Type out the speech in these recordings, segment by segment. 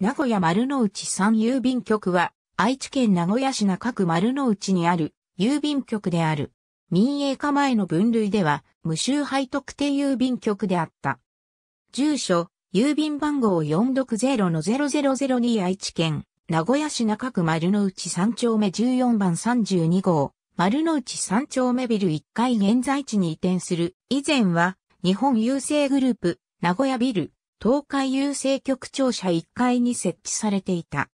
名古屋丸の内三郵便局は、愛知県名古屋市中区丸の内にある郵便局である。民営化前の分類では、無臭配特定郵便局であった。住所、郵便番号460-0002に愛知県、名古屋市中区丸の内3丁目14番32号、丸の内3丁目ビル1階現在地に移転する。以前は、日本郵政グループ、名古屋ビル、東海郵政局庁舎1階に設置されていた。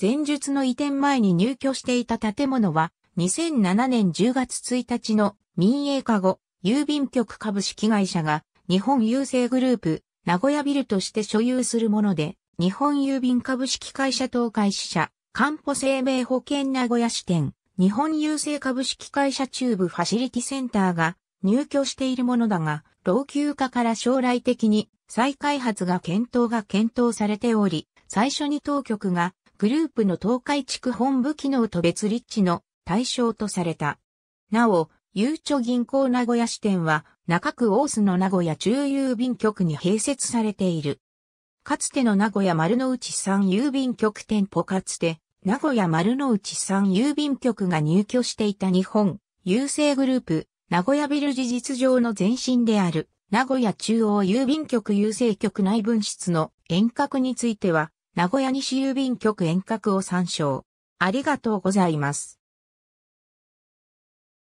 前述の移転前に入居していた建物は、2007年10月1日の民営化後、郵便局株式会社が日本郵政グループ名古屋ビルとして所有するもので、日本郵便株式会社東海支社、かんぽ生命保険名古屋支店、日本郵政株式会社中部ファシリティセンターが入居しているものだが、老朽化から将来的に再開発が検討が検討されており、最初に当局がグループの東海地区本部機能と別立地の対象とされた。なお、ゆうちょ銀行名古屋支店は中区大須の名古屋中郵便局に併設されている。かつての名古屋丸の内産郵便局店舗かつて名古屋丸の内産郵便局が入居していた日本郵政グループ名古屋ビル事実上の前身である、名古屋中央郵便局郵政局内分室の遠隔については、名古屋西郵便局遠隔を参照。ありがとうございます。